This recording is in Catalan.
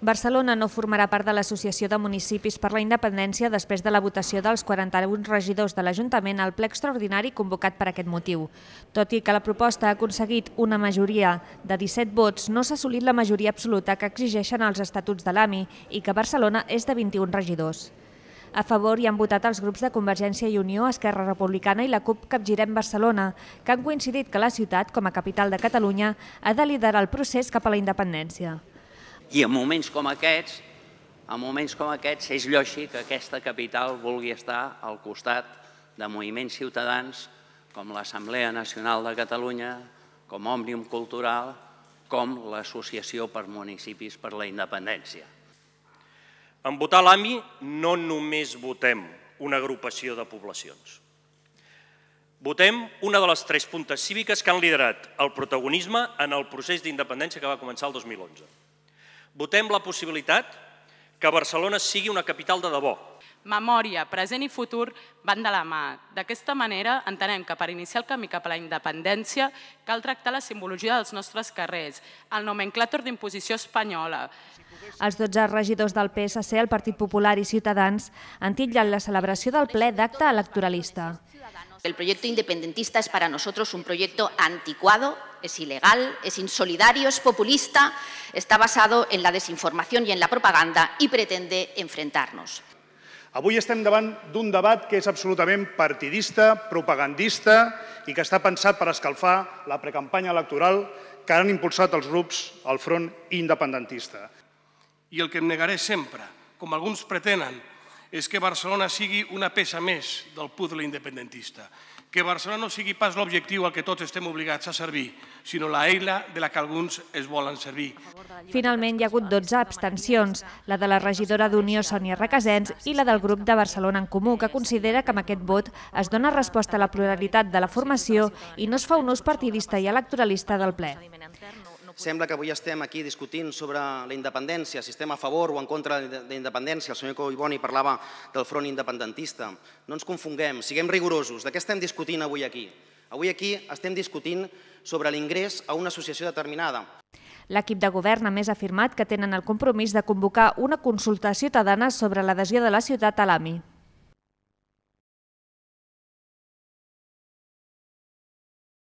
Barcelona no formarà part de l'Associació de Municipis per la Independència després de la votació dels 41 regidors de l'Ajuntament al ple extraordinari convocat per aquest motiu. Tot i que la proposta ha aconseguit una majoria de 17 vots, no s'ha assolit la majoria absoluta que exigeixen els estatuts de l'AMI i que Barcelona és de 21 regidors. A favor hi han votat els grups de Convergència i Unió, Esquerra Republicana i la CUP Capgirem Barcelona, que han coincidit que la ciutat, com a capital de Catalunya, ha de liderar el procés cap a la independència. I en moments com aquests, en moments com aquests, és lògic que aquesta capital vulgui estar al costat de moviments ciutadans com l'Assemblea Nacional de Catalunya, com Òmnium Cultural, com l'Associació per Municipis per la Independència. En votar l'AMI no només votem una agrupació de poblacions. Votem una de les tres puntes cíviques que han liderat el protagonisme en el procés d'independència que va començar el 2011. Votem la possibilitat que Barcelona sigui una capital de debò. Memòria, present i futur van de la mà. D'aquesta manera, entenem que per iniciar el camí cap a la independència cal tractar la simbologia dels nostres carrers, el nomenclàtor d'imposició espanyola. Els 12 regidors del PSC, el Partit Popular i Ciutadans han titllat la celebració del ple d'acte electoralista. El proyecto independentista es para nosotros un proyecto anticuado, es ilegal, es insolidario, es populista, está basado en la desinformación i en la propaganda i pretende enfrentarnos. Avui estem davant d'un debat que és absolutament partidista, propagandista i que està pensat per escalfar la precampanya electoral que han impulsat els grups al front independentista. I el que em negaré sempre, com alguns pretenen, és que Barcelona sigui una peça més del puzzle independentista, que Barcelona no sigui pas l'objectiu al que tots estem obligats a servir, sinó la de la que alguns es volen servir. Finalment hi ha hagut 12 abstencions, la de la regidora d'Unió Sònia Requesens i la del grup de Barcelona en Comú, que considera que amb aquest vot es dona resposta a la pluralitat de la formació i no es fa un ús partidista i electoralista del ple. Sembla que avui estem aquí discutint sobre la independència, si estem a favor o en contra de la independència. El senyor Coiboni parlava del front independentista. No ens confonguem, siguem rigorosos. De què estem discutint avui aquí? Avui aquí estem discutint sobre l'ingrés a una associació determinada. L'equip de govern ha més afirmat que tenen el compromís de convocar una consulta ciutadana sobre l'adhesió de la ciutat a l'AMI.